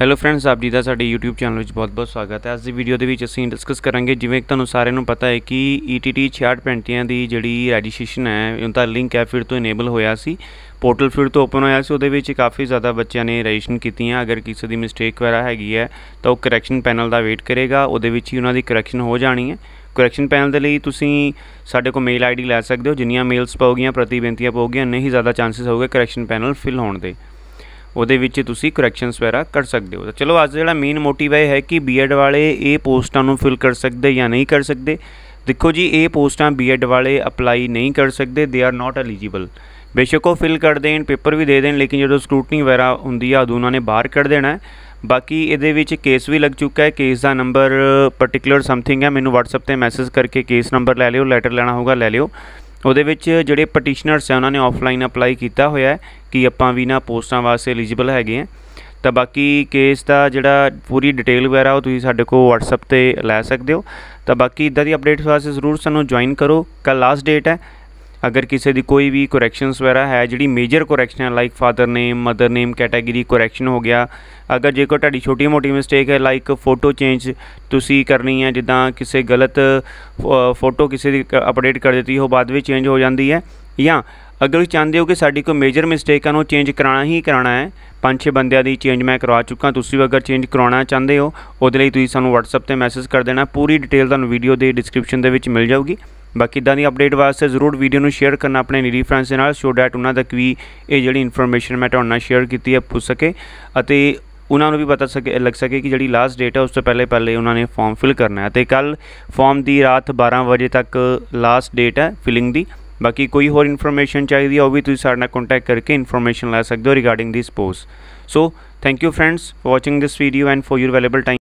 hello friends ਆਪ ਜੀ ਦਾ ਸਾਡੇ YouTube ਚੈਨਲ ਵਿੱਚ ਬਹੁਤ-ਬਹੁਤ ਸਵਾਗਤ ਹੈ ਅੱਜ ਦੀ ਵੀਡੀਓ ਦੇ ਵਿੱਚ ਅਸੀਂ ਡਿਸਕਸ ਕਰਾਂਗੇ ਜਿਵੇਂ ਕਿ ਤੁਹਾਨੂੰ ਸਾਰਿਆਂ ਨੂੰ ਪਤਾ ਹੈ ਕਿ ETT 6635 ਦੀ ਜਿਹੜੀ ਰਜਿਸਟ੍ਰੇਸ਼ਨ ਹੈ ਉਹਦਾ ਲਿੰਕ ਹੈ ਫਿਰ ਤੋਂ ਇਨੇਬਲ ਹੋਇਆ ਸੀ ਪੋਰਟਲ ਫਿਰ ਤੋਂ ਓਪਨ ਹੋਇਆ ਸੀ ਉਹਦੇ ਵਿੱਚ ਕਾਫੀ ਜ਼ਿਆਦਾ ਬੱਚਿਆਂ ਨੇ ਰਜਿਸਟ੍ਰੇਸ਼ਨ ਕੀਤੀਆਂ ਅਗਰ ਕਿਸੇ ਦੀ ਮਿਸਟੇਕ ਵਗੈਰਾ ਹੈਗੀ ਹੈ ਤਾਂ ਉਹ ਕਰੈਕਸ਼ਨ ਪੈਨਲ ਦਾ ਵੇਟ ਕਰੇਗਾ ਉਹਦੇ ਵਿੱਚ ਹੀ ਉਹਨਾਂ ਦੀ ਕਰੈਕਸ਼ਨ ਹੋ ਜਾਣੀ ਹੈ ਕਰੈਕਸ਼ਨ ਪੈਨਲ ਦੇ ਲਈ ਤੁਸੀਂ ਸਾਡੇ ਕੋਲ ਮੇਲ ਆਈਡੀ ਲੈ ਸਕਦੇ ਹੋ ਜਿੰਨੀਆਂ ਮੇਲਸ ਪਾਉਗੀਆਂ ਪ੍ਰਤੀ ਬੇਨਤੀਆਂ ਪਾਉਗੀਆਂ ਨਹੀਂ ਜ਼ਿਆਦਾ ਚਾਂਸਸ ਹੋਗੇ ਕਰੈਕਸ਼ਨ ਪੈਨਲ ਫਿਲ ਹੋਣ ਦੇ ਉਹਦੇ ਵਿੱਚ ਤੁਸੀਂ ਕਰੈਕਸ਼ਨਸ ਵਗੈਰਾ ਕਰ ਸਕਦੇ ਹੋ ਚਲੋ ਅੱਜ ਜਿਹੜਾ ਮੇਨ ਮੋਟਿਵ ਹੈ ਕਿ ਬੀਐਡ ਵਾਲੇ ਇਹ ਪੋਸਟਾਂ ਨੂੰ ਫਿਲ ਕਰ ਸਕਦੇ ਜਾਂ ਨਹੀਂ ਕਰ ਸਕਦੇ ਦੇਖੋ ਜੀ ਇਹ ਪੋਸਟਾਂ ਬੀਐਡ ਵਾਲੇ ਅਪਲਾਈ ਨਹੀਂ ਕਰ ਸਕਦੇ ਦੇ ਆਰ ਨਾਟ ਐਲੀਜੀਬਲ ਬੇਸ਼ੱਕ ਉਹ ਫਿਲ ਕਰ ਦੇਣ ਪੇਪਰ ਵੀ ਦੇ ਦੇਣ ਲੇਕਿਨ ਜਦੋਂ ਸਕ੍ਰੂਟਨੀ ਵਗੈਰਾ ਹੁੰਦੀ ਆ ਉਦੋਂ ਉਹਨਾਂ ਨੇ ਬਾਹਰ ਕੱਢ ਦੇਣਾ ਬਾਕੀ ਇਹਦੇ ਵਿੱਚ ਕੇਸ ਵੀ ਲੱਗ ਚੁੱਕਾ ਹੈ ਕੇਸ ਦਾ ਨੰਬਰ ਪਾਰਟਿਕੂਲਰ ਸਮਥਿੰਗ ਹੈ ਮੈਨੂੰ WhatsApp ਤੇ ਮੈਸੇਜ ਕਰਕੇ ਕੇਸ ਨੰਬਰ ਲੈ ਲਿਓ ਲੈਟਰ ਲੈਣਾ ਹੋਗਾ ਲੈ ਲਿਓ ਉਹਦੇ ਵਿੱਚ ਜਿਹੜੇ ਪਟੀਸ਼ਨਰਸ ਆ ਉਹਨਾਂ ਨੇ ਆਫਲਾਈਨ ਅਪਲਾਈ ਕੀਤਾ ਹੋਇਆ ਕਿ ਆਪਾਂ ਵੀ ਨਾ ਪੋਸਟਾਂ ਵਾਸਤੇ ਐਲੀਜੀਬਲ ਹੈਗੇ ਆ ਤਾਂ ਬਾਕੀ ਕੇਸ ਦਾ ਜਿਹੜਾ ਪੂਰੀ ਡਿਟੇਲ ਵਗੈਰਾ ਉਹ ਤੁਸੀਂ ਸਾਡੇ ਕੋਲ WhatsApp ਤੇ ਲੈ ਸਕਦੇ ਹੋ ਤਾਂ ਬਾਕੀ ਇਦਾਂ ਦੀ ਅਪਡੇਟਸ ਵਾਸਤੇ ਜ਼ਰੂਰ ਸਾਨੂੰ ਜੁਆਇਨ ਕਰੋ ਕੱਲ ਲਾਸਟ ਡੇਟ ਹੈ ਅਗਰ ਕਿਸੇ ਦੀ ਕੋਈ ਵੀ ਕਰੈਕਸ਼ਨਸ ਵਗੈਰਾ ਹੈ ਜਿਹੜੀ major correction like father name mother name category correction ਹੋ ਗਿਆ ਅਗਰ ਜੇ ਕੋਈ ਤੁਹਾਡੀ ਛੋਟੀ ਮੋਟੀ ਮਿਸਟੇਕ ਹੈ ਲਾਈਕ ਫੋਟੋ ਚੇਂਜ ਤੁਸੀਂ ਕਰਨੀ ਹੈ ਜਿੱਦਾਂ ਕਿਸੇ ਗਲਤ ਫੋਟੋ ਕਿਸੇ ਦੀ ਅਪਡੇਟ ਕਰ ਦਿੱਤੀ ਹੋ ਬਾਅਦ ਵਿੱਚ ਚੇਂਜ ਹੋ ਜਾਂਦੀ ਹੈ ਜਾਂ ਅਗਰ ਤੁਸੀਂ ਚਾਹੁੰਦੇ ਹੋ ਕਿ ਸਾਡੀ ਕੋਈ ਮੇਜਰ ਮਿਸਟੇਕ ਹਨ ਨੂੰ ਚੇਂਜ ਕਰਾਣਾ ਹੀ ਕਰਾਣਾ ਹੈ ਪੰਜ ਛੇ ਬੰਦਿਆਂ ਦੀ ਚੇਂਜ ਮੈਂ ਕਰਵਾ ਚੁੱਕਾ ਤੁਸੀਂ ਵੀ ਅਗਰ ਚੇਂਜ ਕਰਾਉਣਾ ਚਾਹੁੰਦੇ ਹੋ ਉਹਦੇ ਲਈ ਤੁਸੀਂ ਸਾਨੂੰ WhatsApp ਤੇ ਮੈਸੇਜ ਕਰ ਦੇਣਾ ਪੂਰੀ ਡਿਟੇਲ ਤੁਹਾਨੂੰ ਵੀਡੀਓ ਦੇ ਡਿਸਕ੍ਰਿਪਸ਼ਨ ਦੇ ਵਿੱਚ ਮਿਲ ਜਾਊਗੀ ਬਾਕੀ ਇਦਾਂ ਦੀ ਅਪਡੇਟ ਵਾਸਤੇ ਜ਼ਰੂਰ ਵੀਡੀਓ ਨੂੰ ਸ਼ੇਅਰ ਕਰਨਾ ਆਪਣੇ ਨੀਰੀ ਫਰੈਂਡਸ ਦੇ ਨਾਲ ਸੋ ਡੈਟ ਉਹਨਾਂ ਤੱਕ ਵੀ ਇਹ ਜਿਹੜੀ ਇਨਫੋਰਮੇਸ਼ਨ ਮੈਂ ਤੁਹਾਨੂੰ ਨਾਲ ਸ਼ੇਅਰ ਕੀਤੀ ਹੈ ਪੁੱਛ ਸਕੇ ਅਤੇ ਉਹਨਾਂ ਨੂੰ ਵੀ ਪਤਾ ਸਕੇ ਲੱਗ ਸਕੇ ਕਿ ਜਿਹੜੀ ਲਾਸਟ ਡੇਟ ਹੈ ਉਸ ਤੋਂ ਪਹਿਲੇ ਪਹਿਲੇ ਉਹਨਾਂ ਨੇ ਫਾਰਮ ਫਿਲ ਕਰਨਾ ਹੈ ਤੇ ਕੱਲ ਫਾਰਮ ਦੀ ਰਾਤ 12 ਵਜੇ ਤੱਕ ਲਾਸਟ ਡੇਟ ਹੈ ਫਿਲਿੰਗ ਦੀ ਬਾਕੀ ਕੋਈ ਹੋਰ ਇਨਫੋਰਮੇਸ਼ਨ ਚਾਹੀਦੀ ਹੈ ਉਹ ਵੀ ਤੁਸੀਂ ਸਾਡੇ ਨਾਲ ਕੰਟੈਕਟ ਕਰਕੇ ਇਨਫੋਰਮੇਸ਼ਨ ਲੈ ਸਕਦੇ ਹੋ regarding this post so thank you friends for watching this video and for your valuable time